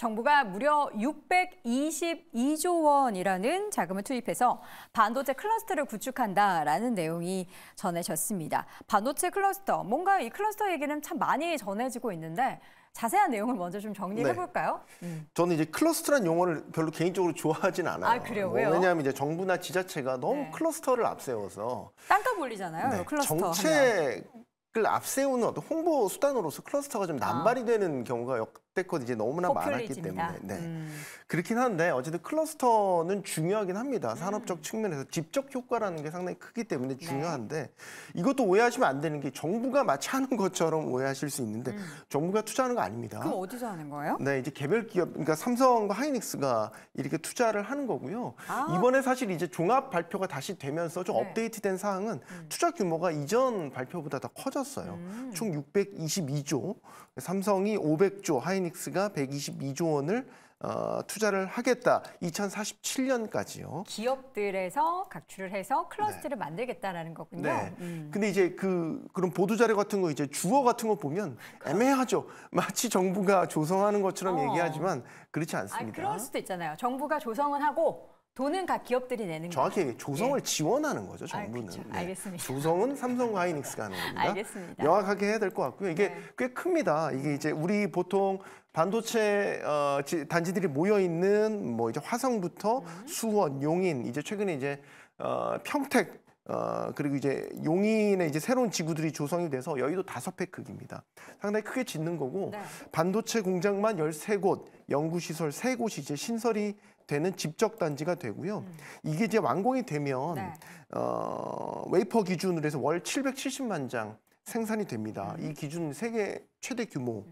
정부가 무려 622조 원이라는 자금을 투입해서 반도체 클러스터를 구축한다라는 내용이 전해졌습니다. 반도체 클러스터, 뭔가 이 클러스터 얘기는 참 많이 전해지고 있는데 자세한 내용을 먼저 좀 정리해 볼까요? 네. 음. 저는 이제 클러스터란 용어를 별로 개인적으로 좋아하진 않아요. 아, 그래요? 뭐, 왜요? 왜냐하면 이제 정부나 지자체가 너무 네. 클러스터를 앞세워서 땅값 올리잖아요. 네. 클러스터 정책 하면. 을 앞세우는 어떤 홍보 수단으로서 클러스터가 좀 아. 남발이 되는 경우가 백코드 이제 너무나 포퓰리즘이다. 많았기 때문에 네. 음. 그렇긴 한데 어쨌든 클러스터는 중요하긴 합니다. 음. 산업적 음. 측면에서 직접 효과라는 게 상당히 크기 때문에 네. 중요한데 네. 이것도 오해하시면 안 되는 게 정부가 마치 하는 것처럼 오해하실 수 있는데 음. 정부가 투자하는 거 아닙니다. 그럼 어디서 하는 거예요? 네, 이제 개별 기업 그러니까 삼성과 하이닉스가 이렇게 투자를 하는 거고요. 아. 이번에 사실 이제 종합 발표가 다시 되면서 좀 네. 업데이트된 사항은 음. 투자 규모가 이전 발표보다 더 커졌어요. 음. 총 622조, 삼성이 500조, 하이닉스 하이닉스가 122조 원을 어, 투자를 하겠다. 2047년까지요. 기업들에서 각출을 해서 클러스터를 네. 만들겠다라는 거군요. 네. 음. 근데 이제 그 그런 보도 자료 같은 거 이제 주어 같은 거 보면 애매하죠. 마치 정부가 조성하는 것처럼 어. 얘기하지만 그렇지 않습니다. 아니, 그럴 수도 있잖아요. 정부가 조성은 하고 돈은 각 기업들이 내는 정확히 거 예. 조성을 예. 지원하는 거죠, 정부는. 아, 그렇죠. 알겠습니다. 조성은 삼성과 이닉스가 하는 겁니다. 알겠습니다. 명확하게 해야 될 것 같고요. 이게 네. 꽤 큽니다. 이게 이제 우리 보통 반도체 어, 단지들이 모여 있는 뭐 이제 화성부터 음. 수원, 용인 이제 최근에 이제 어, 평택 어, 그리고 이제 용인에 이제 새로운 지구들이 조성이 돼서 여의도 다섯 배 크기입니다. 상당히 크게 짓는 거고 네. 반도체 공장만 열세 곳 연구시설 세곳이 이제 신설이 되는 집적 단지가 되고요. 음. 이게 이제 완공이 되면 네. 어, 웨이퍼 기준으로 해서 월 770만 장 생산이 됩니다. 음. 이 기준 은 세계 최대 규모인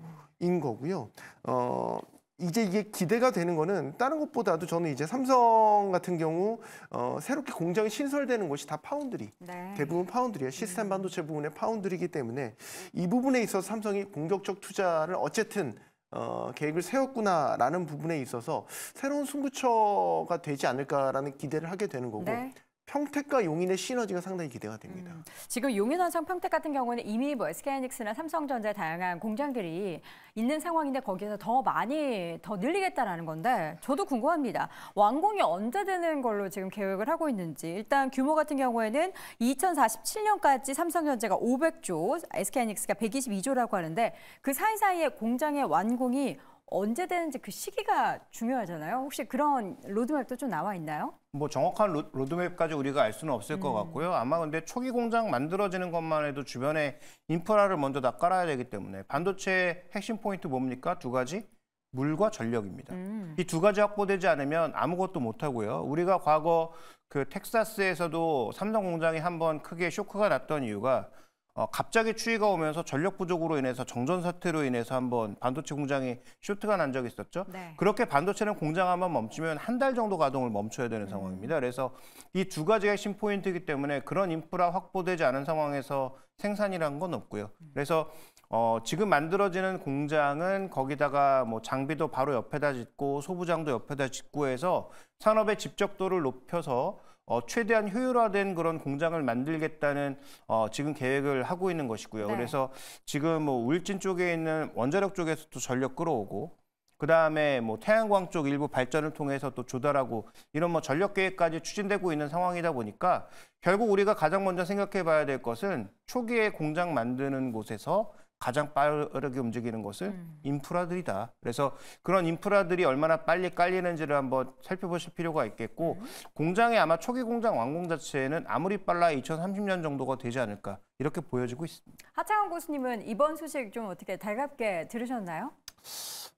음. 거고요. 어, 이제 이게 기대가 되는 거는 다른 것보다도 저는 이제 삼성 같은 경우 어, 새롭게 공장이 신설되는 것이 다 파운드리 네. 대부분 파운드리야 시스템 음. 반도체 부분의 파운드리이기 때문에 이 부분에 있어서 삼성이 공격적 투자를 어쨌든 어, 계획을 세웠구나라는 부분에 있어서 새로운 승부처가 되지 않을까라는 기대를 하게 되는 거고 네. 평택과 용인의 시너지가 상당히 기대가 됩니다. 음, 지금 용인원성 평택 같은 경우는 이미 뭐 s k 이닉스나 삼성전자 다양한 공장들이 있는 상황인데 거기에서 더 많이 더 늘리겠다라는 건데 저도 궁금합니다. 완공이 언제 되는 걸로 지금 계획을 하고 있는지 일단 규모 같은 경우에는 2047년까지 삼성전자가 500조, s k 이닉스가 122조라고 하는데 그 사이사이에 공장의 완공이 언제 되는지 그 시기가 중요하잖아요. 혹시 그런 로드맵도 좀 나와 있나요? 뭐 정확한 로, 드맵까지 우리가 알 수는 없을 음. 것 같고요. 아마 근데 초기 공장 만들어지는 것만 해도 주변에 인프라를 먼저 다 깔아야 되기 때문에 반도체 핵심 포인트 뭡니까? 두 가지? 물과 전력입니다. 음. 이두 가지 확보되지 않으면 아무것도 못 하고요. 우리가 과거 그 텍사스에서도 삼성 공장이 한 번 크게 쇼크가 났던 이유가 어, 갑자기 추위가 오면서 전력 부족으로 인해서 정전 사태로 인해서 한번 반도체 공장이 쇼트가 난 적이 있었죠. 네. 그렇게 반도체는 공장 한번 멈추면 한 달 정도 가동을 멈춰야 되는 음. 상황입니다. 그래서 이 두 가지가 핵심 포인트이기 때문에 그런 인프라 확보되지 않은 상황에서 생산이란 건 없고요. 음. 그래서 어, 지금 만들어지는 공장은 거기다가 뭐 장비도 바로 옆에다 짓고 소부장도 옆에다 짓고 해서 산업의 집적도를 높여서 어, 최대한 효율화된 그런 공장을 만들겠다는 어, 지금 계획을 하고 있는 것이고요. 네. 그래서 지금 뭐 울진 쪽에 있는 원자력 쪽에서 또 전력 끌어오고 그다음에 뭐 태양광 쪽 일부 발전을 통해서 또 조달하고 이런 뭐 전력 계획까지 추진되고 있는 상황이다 보니까 결국 우리가 가장 먼저 생각해 봐야 될 것은 초기에 공장 만드는 곳에서 가장 빠르게 움직이는 것은 음. 인프라들이다. 그래서 그런 인프라들이 얼마나 빨리 깔리는지를 한번 살펴보실 필요가 있겠고 음. 공장의 아마 초기 공장 완공 자체는 에 아무리 빨라 2030년 정도가 되지 않을까 이렇게 보여지고 있습니다. 하창원 교수님은 이번 소식 좀 어떻게 달갑게 들으셨나요?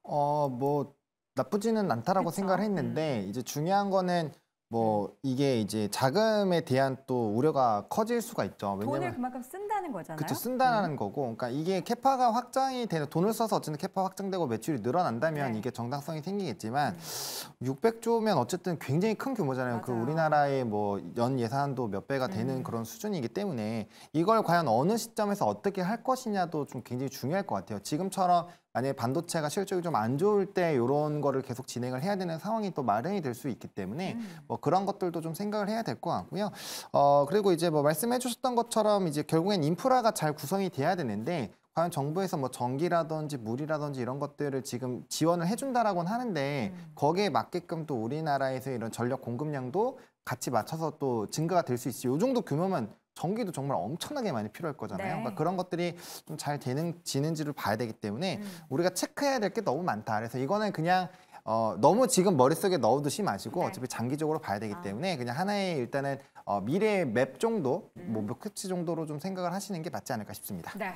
어, 뭐 나쁘지는 않다라고 그쵸? 생각을 했는데 음. 이제 중요한 거는 뭐 음. 이게 이제 자금에 대한 또 우려가 커질 수가 있죠. 왜냐면 돈을 그만큼 쓴다 쓴다는 거잖아요. 그렇죠. 쓴다는 음. 거고. 그러니까 이게 캐파가 확장이 되는 돈을 써서 어쨌든 캐파 확장되고 매출이 늘어난다면 네. 이게 정당성이 생기겠지만 음. 600조면 어쨌든 굉장히 큰 규모잖아요. 그 맞아요. 그 우리나라의 뭐 연 예산도 몇 배가 음. 되는 음. 그런 수준이기 때문에 이걸 과연 어느 시점에서 어떻게 할 것이냐도 좀 굉장히 중요할 것 같아요. 지금처럼 만약에 반도체가 실적이 좀 안 좋을 때 이런 거를 계속 진행을 해야 되는 상황이 또 마련이 될 수 있기 때문에 음. 뭐 그런 것들도 좀 생각을 해야 될 것 같고요. 어 그리고 이제 뭐 말씀해 주셨던 것처럼 이제 결국엔 인프라가 잘 구성이 돼야 되는데 과연 정부에서 뭐 전기라든지 물이라든지 이런 것들을 지금 지원을 해준다라고는 하는데 음. 거기에 맞게끔 또 우리나라에서 이런 전력 공급량도 같이 맞춰서 또 증가가 될 수 있지. 요 정도 규모면 전기도 정말 엄청나게 많이 필요할 거잖아요. 네. 그러니까 그런 것들이 좀 잘 되는 지는지를 봐야 되기 때문에 음. 우리가 체크해야 될 게 너무 많다. 그래서 이거는 그냥 어, 너무 지금 머릿속에 넣어두시 마시고 네. 어차피 장기적으로 봐야 되기 아. 때문에 그냥 하나의 일단은 어, 미래의 맵 정도, 뭐 음. 뭐 목표치 정도로 좀 생각을 하시는 게 맞지 않을까 싶습니다. 네.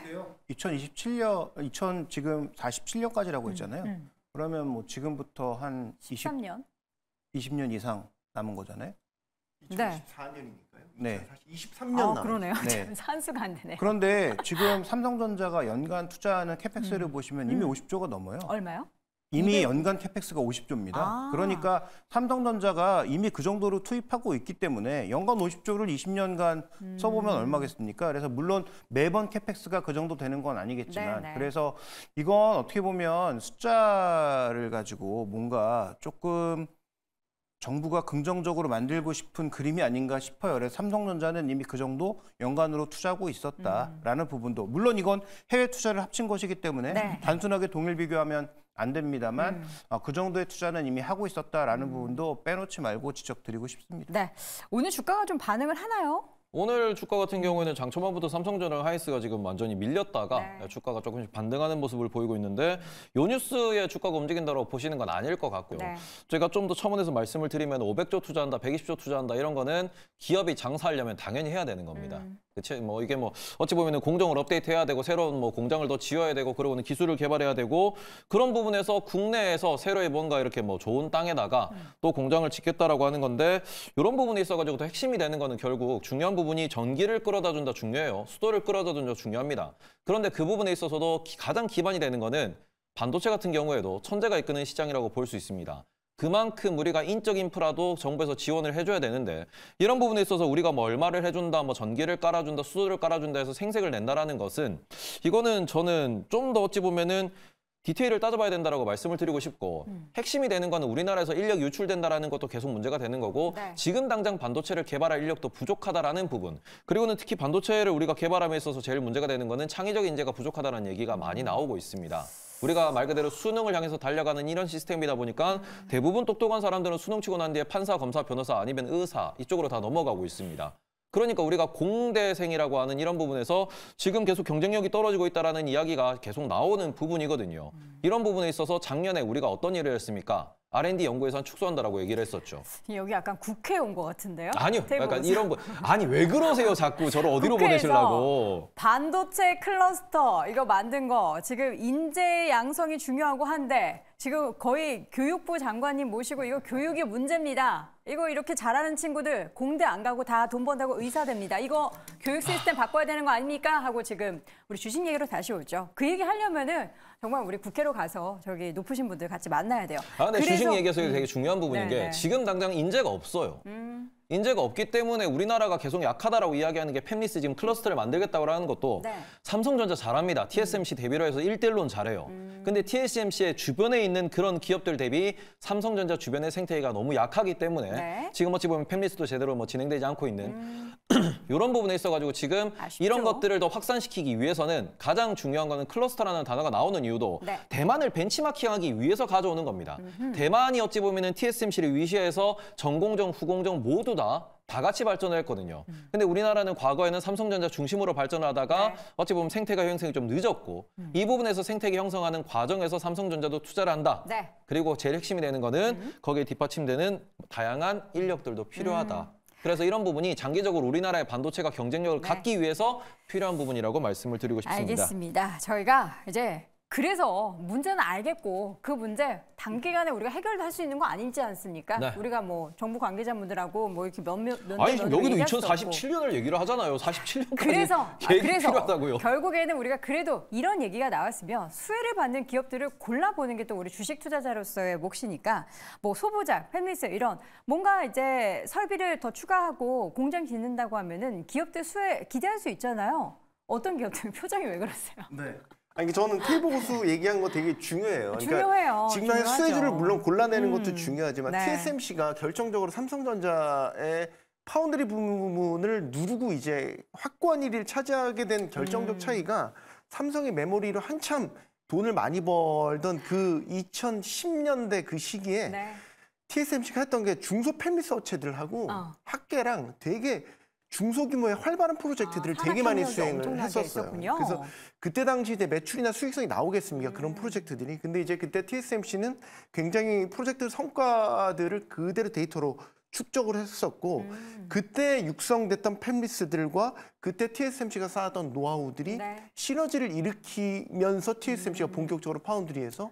2027년, 2000 지금 47년까지라고 음, 했잖아요. 음, 음. 그러면 뭐 지금부터 한 20, 13년? 20년 이상 남은 거잖아요. 2024년이니까요. 네. 23년 아, 그러네요. 네. 산수가 안 되네. 그런데 지금 삼성전자가 연간 투자하는 캐펙스를 음. 보시면 음. 이미 50조가 넘어요. 얼마요? 이미 200... 연간 캐펙스가 50조입니다. 아. 그러니까 삼성전자가 이미 그 정도로 투입하고 있기 때문에 연간 50조를 20년간 음. 써보면 얼마겠습니까? 그래서 물론 매번 캐펙스가 그 정도 되는 건 아니겠지만 네네. 네. 그래서 이건 어떻게 보면 숫자를 가지고 뭔가 조금 정부가 긍정적으로 만들고 싶은 그림이 아닌가 싶어요. 그래서 삼성전자는 이미 그 정도 연간으로 투자하고 있었다라는 음. 부분도 물론 이건 해외 투자를 합친 것이기 때문에 네. 단순하게 동일 비교하면 안 됩니다만 음. 아, 그 정도의 투자는 이미 하고 있었다라는 음. 부분도 빼놓지 말고 지적드리고 싶습니다. 네, 오늘 주가가 좀 반응을 하나요? 오늘 주가 같은 경우에는 장 초반부터 삼성전자 하이스가 지금 완전히 밀렸다가 네. 주가가 조금씩 반등하는 모습을 보이고 있는데 요 뉴스에 주가가 움직인다고 보시는 건 아닐 것 같고요. 네. 제가 좀 더 첨언해서 말씀을 드리면 500조 투자한다, 120조 투자한다 이런 거는 기업이 장사하려면 당연히 해야 되는 겁니다. 음. 그치? 뭐 이게 뭐 어찌 보면 공정을 업데이트해야 되고 새로운 뭐 공장을 더 지어야 되고 그러고는 기술을 개발해야 되고 그런 부분에서 국내에서 새로이 뭔가 이렇게 뭐 좋은 땅에다가 음. 또 공장을 짓겠다라고 하는 건데 이런 부분에 있어가지고 더 핵심이 되는 거는 결국 중요한 부분. 부분이 전기를 끌어다 준다 중요해요. 수도를 끌어다 준다 중요합니다. 그런데 그 부분에 있어서도 가장 기반이 되는 것은 반도체 같은 경우에도 천재가 이끄는 시장이라고 볼 수 있습니다. 그만큼 우리가 인적 인프라도 정부에서 지원을 해줘야 되는데 이런 부분에 있어서 우리가 뭐 얼마를 해준다, 뭐 전기를 깔아준다, 수도를 깔아준다 해서 생색을 낸다라는 것은 이거는 저는 좀 더 어찌 보면은 디테일을 따져봐야 된다라고 말씀을 드리고 싶고 음. 핵심이 되는 거는 우리나라에서 인력 유출된다라는 것도 계속 문제가 되는 거고 네. 지금 당장 반도체를 개발할 인력도 부족하다라는 부분 그리고는 특히 반도체를 우리가 개발함에 있어서 제일 문제가 되는 거는 창의적 인 인재가 부족하다는 얘기가 많이 음. 나오고 있습니다. 우리가 말 그대로 수능을 향해서 달려가는 이런 시스템이다 보니까 음. 대부분 똑똑한 사람들은 수능 치고 난 뒤에 판사, 검사, 변호사 아니면 의사 이쪽으로 다 넘어가고 있습니다. 그러니까 우리가 공대생이라고 하는 이런 부분에서 지금 계속 경쟁력이 떨어지고 있다는 라 이야기가 계속 나오는 부분이거든요. 음. 이런 부분에 있어서 작년에 우리가 어떤 일을 했습니까? R&D 연구 예산 축소한다라고 얘기를 했었죠. 여기 약간 국회 온 것 같은데요? 아니요. 약간 이런 거. 아니 왜 그러세요? 자꾸 저를 어디로 보내시려고. 반도체 클러스터 이거 만든 거 지금 인재 양성이 중요하고 한데 지금 거의 교육부 장관님 모시고 이거 교육이 문제입니다. 이거 이렇게 잘하는 친구들 공대 안 가고 다 돈 번다고 의사 됩니다. 이거 교육 시스템 바꿔야 되는 거 아닙니까? 하고 지금 우리 주식 얘기로 다시 오죠. 그 얘기 하려면은 정말 우리 국회로 가서 저기 높으신 분들 같이 만나야 돼요. 아, 근데 그래서... 주식 얘기에서 되게 음. 중요한 부분인 네네. 게 네, 네. 지금 당장 인재가 없어요. 음... 인재가 없기 때문에 우리나라가 계속 약하다라고 이야기하는 게 팹리스 지금 클러스터를 만들겠다고 하는 것도 네. 삼성전자 잘합니다. TSMC 음. 대비로 해서 일대일론 잘해요. 음... 근데 TSMC의 주변에 있는 그런 기업들 대비 삼성전자 주변의 생태계가 너무 약하기 때문에 네. 지금 어찌 보면 팹리스도 제대로 뭐 진행되지 않고 있는 음. 이런 부분에 있어가지고 지금 아쉽죠? 이런 것들을 더 확산시키기 위해서는 가장 중요한 거는 클러스터라는 단어가 나오는 이유도 네. 대만을 벤치마킹하기 위해서 가져오는 겁니다. 음흠. 대만이 어찌 보면 TSMC를 위시해서 전공정, 후공정 모두 다다 같이 발전을 했거든요. 음. 근데 우리나라는 과거에는 삼성전자 중심으로 발전하다가 네. 어찌 보면 생태계 형성이 좀 늦었고 음. 이 부분에서 생태계 형성하는 과정에서 삼성전자도 투자를 한다. 네. 그리고 제일 핵심이 되는 거는 음. 거기에 뒷받침되는 다양한 인력들도 필요하다. 음. 그래서 이런 부분이 장기적으로 우리나라의 반도체가 경쟁력을 네. 갖기 위해서 필요한 부분이라고 말씀을 드리고 싶습니다. 알겠습니다. 저희가 이제 그래서 문제는 알겠고 그 문제 단기간에 우리가 해결할 수 있는 거아닌지 않습니까? 네. 우리가 뭐 정부 관계자분들하고 뭐 이렇게 몇몇 몇, 몇 아니 지금 여기도 2047년을 얘기를 하잖아요. 47년까지 그래서 아, 그래서 필요하다고요. 결국에는 우리가 그래도 이런 얘기가 나왔으면 수혜를 받는 기업들을 골라보는 게 또 우리 주식 투자자로서의 몫이니까 뭐 소보자, 팬리스 이런 뭔가 이제 설비를 더 추가하고 공장 짓는다고 하면은 기업들 수혜 기대할 수 있잖아요. 어떤 기업들 표정이 왜 그러세요? 네. 아니 저는 테보블 고수 아. 얘기한 거 되게 중요해요. 그러니까 지금 나의 수혜주를 물론 골라내는 음. 것도 중요하지만 네. TSMC가 결정적으로 삼성전자의 파운드리 부문을 누르고 이제 확고한 1위를 차지하게 된 결정적 음. 차이가 삼성의 메모리로 한참 돈을 많이 벌던 그 2010년대 그 시기에 네. TSMC가 했던 게 중소 팬미스 업체들하고 어. 학계랑 되게 중소규모의 활발한 프로젝트들을 아, 되게 많이 수행을 했었어요. 있었군요. 그래서 그때 당시 이제 매출이나 수익성이 나오겠습니까? 음. 그런 프로젝트들이. 근데 이제 그때 TSMC는 굉장히 프로젝트 성과들을 그대로 데이터로 축적을 했었고 음. 그때 육성됐던 팸리스들과 그때 TSMC가 쌓았던 노하우들이 네. 시너지를 일으키면서 TSMC가 음. 본격적으로 파운드리에서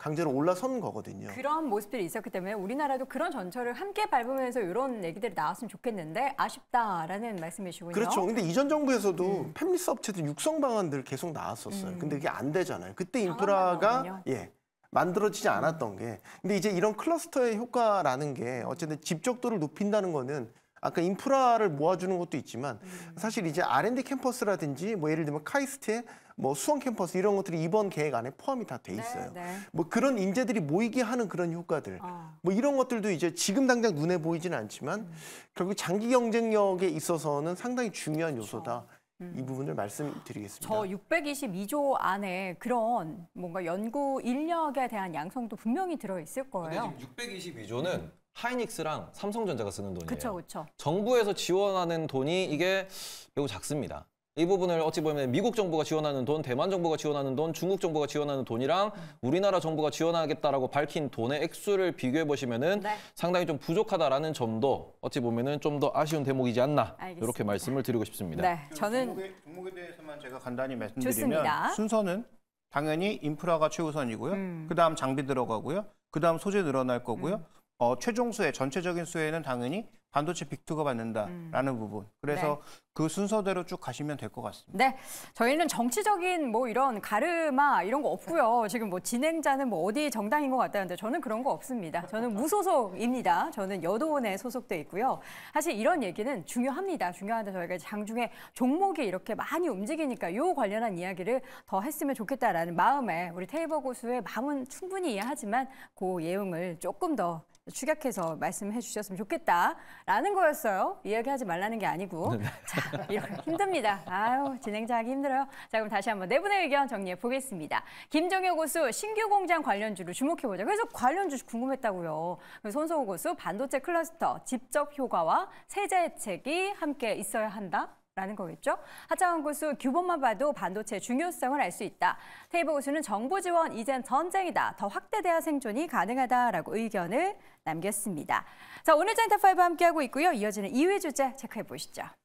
강제로 올라선 거거든요. 그런 모습들이 있었기 때문에 우리나라도 그런 전철을 함께 밟으면서 이런 얘기들이 나왔으면 좋겠는데 아쉽다라는 말씀이시군요. 그렇죠. 근데 이전 정부에서도 음. 팹리스 업체들 육성 방안들 계속 나왔었어요. 음. 근데 이게 안 되잖아요. 그때 인프라가 예. 만들어지지 않았던 게 근데 이제 이런 클러스터의 효과라는 게 어쨌든 집적도를 높인다는 거는 아까 인프라를 모아주는 것도 있지만 사실 이제 R&D 캠퍼스라든지 뭐 예를 들면 카이스트의 뭐 수원 캠퍼스 이런 것들이 이번 계획 안에 포함이 다돼 네, 있어요. 네, 네. 뭐 그런 인재들이 모이게 하는 그런 효과들, 어. 뭐 이런 것들도 이제 지금 당장 눈에 보이지는 않지만 음. 결국 장기 경쟁력에 있어서는 상당히 중요한 요소다. 이 음. 부분을 말씀드리겠습니다. 저 622조 안에 그런 뭔가 연구 인력에 대한 양성도 분명히 들어 있을 거예요. 622조는 하이닉스랑 삼성전자가 쓰는 돈이에요. 그쵸, 그쵸. 정부에서 지원하는 돈이 이게 매우 작습니다. 이 부분을 어찌 보면 미국 정부가 지원하는 돈, 대만 정부가 지원하는 돈, 중국 정부가 지원하는 돈이랑 음. 우리나라 정부가 지원하겠다라고 밝힌 돈의 액수를 비교해 보시면은 네. 상당히 좀 부족하다라는 점도 어찌 보면은 좀 더 아쉬운 대목이지 않나 알겠습니다. 이렇게 말씀을 드리고 싶습니다. 네, 저는 종목에, 종목에 대해서만 제가 간단히 말씀드리면 좋습니다. 순서는 당연히 인프라가 최우선이고요. 음. 그다음 장비 들어가고요. 그다음 소재 늘어날 거고요. 음. 어, 최종 수혜, 전체적인 수혜는 당연히 반도체 빅투가 받는다라는 음. 부분. 그래서 네. 그 순서대로 쭉 가시면 될 것 같습니다. 네, 저희는 정치적인 뭐 이런 가르마 이런 거 없고요. 지금 뭐 진행자는 뭐 어디 정당인 것 같다는데 저는 그런 거 없습니다. 저는 무소속입니다. 저는 여도원에 소속돼 있고요. 사실 이런 얘기는 중요합니다. 중요한데 저희가 장중에 종목이 이렇게 많이 움직이니까 요 관련한 이야기를 더 했으면 좋겠다라는 마음에 우리 테이버 고수의 마음은 충분히 이해하지만 그 내용을 조금 더 축약해서 말씀해 주셨으면 좋겠다라는 거였어요. 이야기하지 말라는 게 아니고. 네. 자, 이렇게 힘듭니다. 아유, 진행자하기 힘들어요. 자, 그럼 다시 한번 네 분의 의견 정리해 보겠습니다. 김정효 고수 신규 공장 관련주를 주목해 보자. 그래서 관련주 궁금했다고요. 손소호 고수 반도체 클러스터 집적 효과와 세제 혜택이 함께 있어야 한다. 라는 거겠죠. 하차원 고수 규범만 봐도 반도체 중요성을 알 수 있다. 테이버 고수는 정보 지원 이젠 전쟁이다. 더 확대돼야 생존이 가능하다라고 의견을 남겼습니다. 자 오늘 젠타파이브 함께하고 있고요. 이어지는 2회 주제 체크해 보시죠.